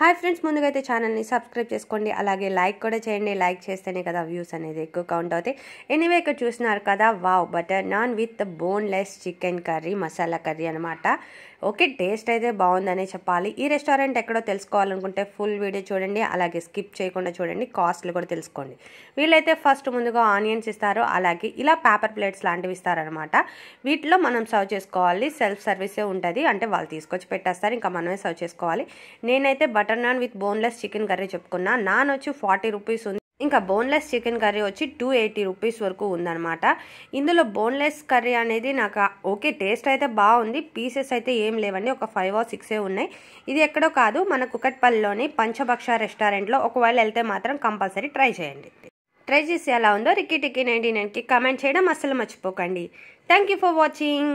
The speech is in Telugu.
హాయ్ ఫ్రెండ్స్ ముందుగా అయితే ఛానల్ని సబ్స్క్రైబ్ చేసుకోండి అలాగే లైక్ కూడా చేయండి లైక్ చేస్తేనే కదా వ్యూస్ అనేది ఎక్కువ కౌంట్ అవుతాయి ఎనీవే ఇక్కడ చూసినారు కదా wow butter naan with boneless chicken curry masala curry అనమాట ఓకే టేస్ట్ అయితే బాగుందనే చెప్పాలి ఈ రెస్టారెంట్ ఎక్కడో తెలుసుకోవాలనుకుంటే ఫుల్ వీడియో చూడండి అలాగే స్కిప్ చేయకుండా చూడండి కాస్ట్లు కూడా తెలుసుకోండి వీళ్ళైతే ఫస్ట్ ముందుగా ఆనియన్స్ ఇస్తారు అలాగే ఇలా పేపర్ ప్లేట్స్ లాంటివి ఇస్తారనమాట వీటిలో మనం సర్వ్ చేసుకోవాలి సెల్ఫ్ సర్వీసే ఉంటుంది అంటే వాళ్ళు తీసుకొచ్చి పెట్టేస్తారు ఇంకా మనమే సర్వ్ చేసుకోవాలి నేనైతే butter naan with boneless chicken curry చెప్పుకున్నా నాన్ వచ్చి ఫార్టీ రూపీస్ ఉంది ఇంకా బోన్లెస్ చికెన్ కర్రీ వచ్చి టూ ఎయిటీ రూపీస్ వరకు ఉందనమాట ఇందులో బోన్లెస్ కర్రీ అనేది నాకు ఓకే టేస్ట్ అయితే బాగుంది పీసెస్ అయితే ఏం లేవండి ఒక ఫైవ్ ఆర్ సిక్సే ఉన్నాయి ఇది ఎక్కడో కాదు మన కుకట్పల్లిలోని పంచభక్ష రెస్టారెంట్లో ఒకవేళ వెళ్తే మాత్రం కంపల్సరీ ట్రై చేయండి ట్రై చేసి ఎలా ఉందో రికీ టికీ నైంటీ నైన్కి కమెంట్ చేయడం అస్సలు మర్చిపోకండి థ్యాంక్ యూ ఫర్ వాచింగ్